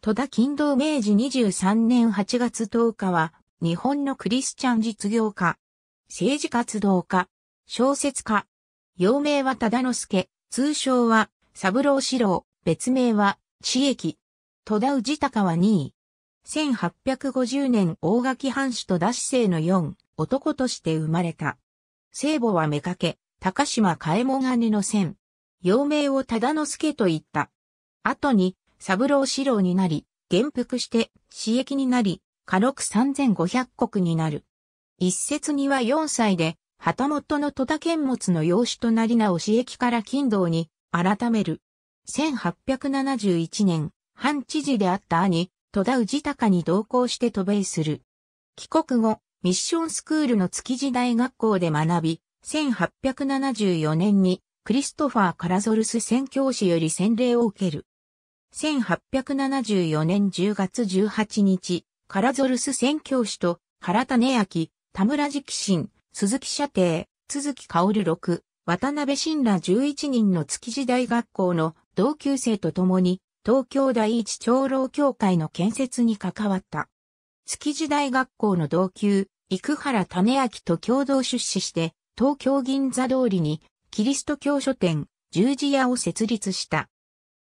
戸田金道明治23年8月10日は、日本のクリスチャン実業家、政治活動家、小説家、幼名は忠之助、通称は、三郎四郎、別名は、知役。戸田氏高は2位。1850年大垣藩主戸田市生の4、男として生まれた。聖母は目掛け、高島嘉右衛門姉の線。幼名を忠之助と言った。後に、三郎四郎になり、元服して、私役になり、家禄三千五百国になる。一説には四歳で、旗本の戸田剣物の養子となりなお私役から金道に、改める。1871年、藩知事であった兄、戸田氏高に同行して渡米する。帰国後、ミッションスクールの築地大学校で学び、1874年にクリストファー・カラゾルス宣教師より洗礼を受ける。1874年10月18日、カラゾルス宣教師と原種明、田村直信、鈴木社程、鈴木薫六、渡辺信ら11人の築地大学校の同級生と共に、東京第一長老協会の建設に関わった。築地大学校の同級、生原種明と共同出資して、東京銀座通りに、キリスト教書店、十字屋を設立した。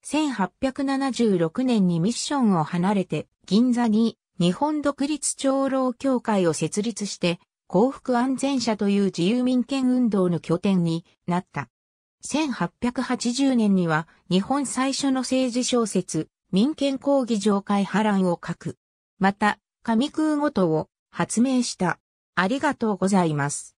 1876年にミッションを離れて、銀座に日本独立長老協会を設立して、幸福安全者という自由民権運動の拠点になった。1880年には日本最初の政治小説、民権抗議上会波乱を書く。また、上空ごとを発明した。ありがとうございます。